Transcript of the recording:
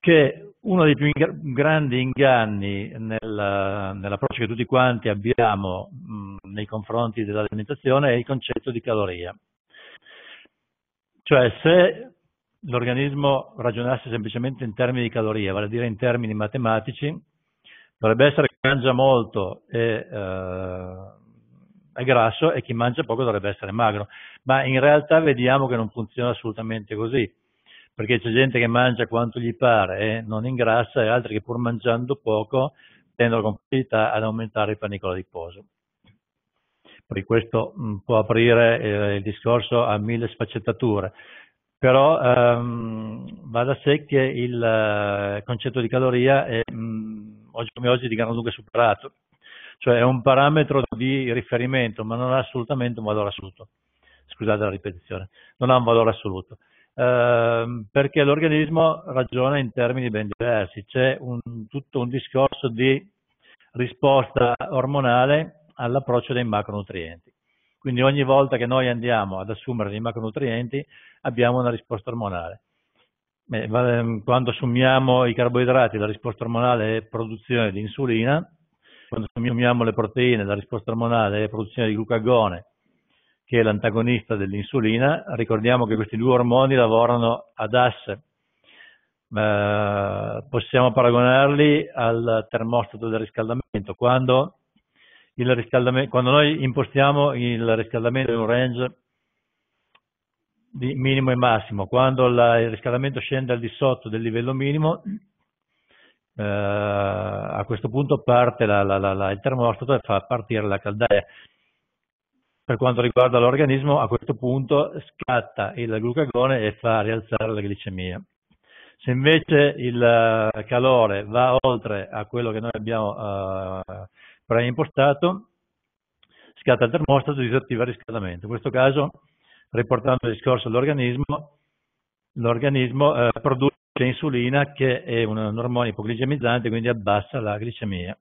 che uno dei più in grandi inganni nella, nell'approccio che tutti quanti abbiamo mh, nei confronti dell'alimentazione è il concetto di caloria. Cioè se l'organismo ragionasse semplicemente in termini di caloria, vale a dire in termini matematici, dovrebbe essere chi mangia molto e, eh, è grasso e chi mangia poco dovrebbe essere magro, ma in realtà vediamo che non funziona assolutamente così perché c'è gente che mangia quanto gli pare e eh, non ingrassa e altri che pur mangiando poco tendono con facilità ad aumentare il di poso. Per questo mh, mm, può aprire eh, il discorso a mille sfaccettature, però ehm, va da sé che il eh, concetto di caloria è mh, mm, oggi come oggi di gran lunga superato, cioè è un parametro di riferimento ma non ha assolutamente un valore assoluto, scusate la ripetizione, non ha un valore assoluto. Ehm, perché l'organismo ragiona in termini ben diversi, c'è un, tutto un discorso di risposta ormonale all'approccio dei macronutrienti. Quindi ogni volta che noi andiamo ad assumere dei macronutrienti abbiamo una risposta ormonale. Ehm, quando assumiamo i carboidrati la risposta ormonale è produzione di insulina, quando assumiamo le proteine la risposta ormonale è produzione di glucagone che è l'antagonista dell'insulina. Ricordiamo che questi due ormoni lavorano ad asse. Eh, possiamo paragonarli al termostato del riscaldamento. Quando, riscaldamento, quando noi impostiamo il riscaldamento in un range di minimo e massimo, quando la, il riscaldamento scende al di sotto del livello minimo, eh, a questo punto parte la, la, il termostato e fa partire la caldaia per quanto riguarda l'organismo, a questo punto scatta il glucagone e fa rialzare la glicemia. Se invece il eh, calore va oltre a quello che noi abbiamo eh, preimpostato, scatta il termostato e disattiva il riscaldamento. In questo caso, riportando il discorso all'organismo, l'organismo eh, produce insulina che è un, un ormone ipoglicemizzante, quindi abbassa la glicemia.